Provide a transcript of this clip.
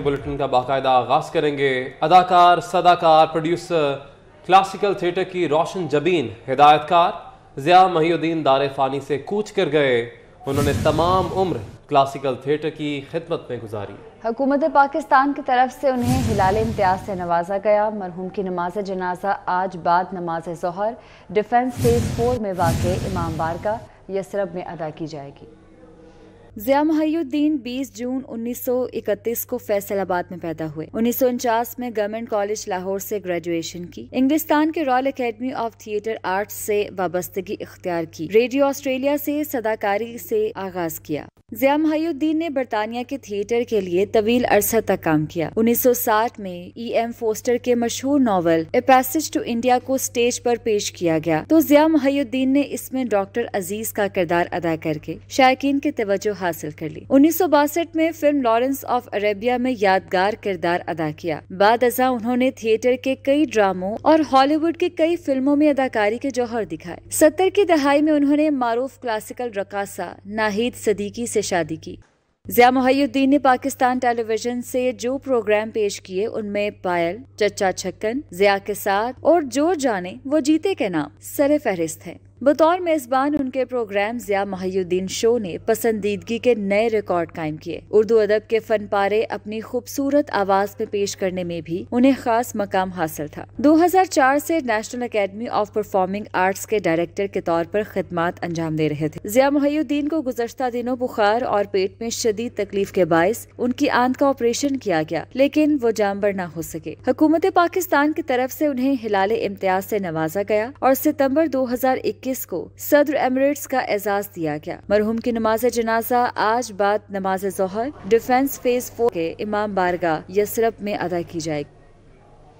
bulletin का बाकायदा आगाज करेंगे अदाकार सदाकार प्रोड्यूसर क्लासिकल थिएटर की रोशन जबीन हिदायतकार ज़िया महीउद्दीन दार फ़ानी से कूच कर गए उन्होंने तमाम उम्र क्लासिकल थिएटर की खिदमत में गुजारी हुकूमत पाकिस्तान की तरफ से उन्हें हिलाल इम्तियाज से नवाजा गया मरहूम की नमाज जनाजा आज बाद नमाज जहर डिफेंस फेज फोर में वाक़ इमाम बार का यसरब में अदा की जाएगी जिया महियुद्दीन 20 जून 1931 को फैसलाबाद में पैदा हुए उन्नीस में गवर्नमेंट कॉलेज लाहौर से ग्रेजुएशन की इंग्लिस्तान के royal academy of theatre arts से वाबस्तगी इख्तियार की रेडियो ऑस्ट्रेलिया से सदाकारी से आगाज किया जिया महुद्दीन ने बरतानिया के थिएटर के लिए तवील अरसा तक काम किया 1960 में ई एम फोस्टर के मशहूर novel a passage to India को स्टेज पर पेश किया गया तो जिया महुद्दीन ने इसमें डॉक्टर अजीज का किरदार अदा करके शायकीन की तवज्जो हासिल कर ली उन्नीस में फिल्म लॉरेंस ऑफ अरेबिया में यादगार किरदार अदा किया बाद अजा उन्होंने थिएटर के कई ड्रामों और हॉलीवुड की कई फिल्मों में अदाकारी के जौहर दिखाए सत्तर की दहाई में उन्होंने मारूफ क्लासिकल रकासा नाहिद सदीकी से से शादी की जिया मुहैद्दीन ने पाकिस्तान टेलीविजन से जो प्रोग्राम पेश किए उनमें पायल चचा छक्कन जिया के साथ और जो जाने वो जीते के नाम सरे फहरिस्त है बतौर मेजबान उनके प्रोग्राम जिया महियुद्दीन शो ने पसंदीदगी के नए रिकॉर्ड कायम किए उर्दू अदब के फन पारे अपनी खूबसूरत आवाज में पेश करने में भी उन्हें खास मकाम हासिल था 2004 से national academy of performing arts के डायरेक्टर के तौर पर खदमात अंजाम दे रहे थे जिया महुद्दीन को गुजशत दिनों बुखार और पेट में शदीद तकलीफ के बायस उनकी आंत का ऑपरेशन किया गया लेकिन वो जानबर न हो सके हुकूमत पाकिस्तान की तरफ ऐसी उन्हें हिलाल इम्तियाज ऐसी नवाजा गया और सितम्बर दो हजार इक्कीस इक्कीस को सदर एमिरेट्स का एजाज दिया गया मरहूम की नमाज जनाजा आज बाद नमाज जहर डिफेंस फेज फोर के इमाम बारगाह यसरफ में अदा की जाएगी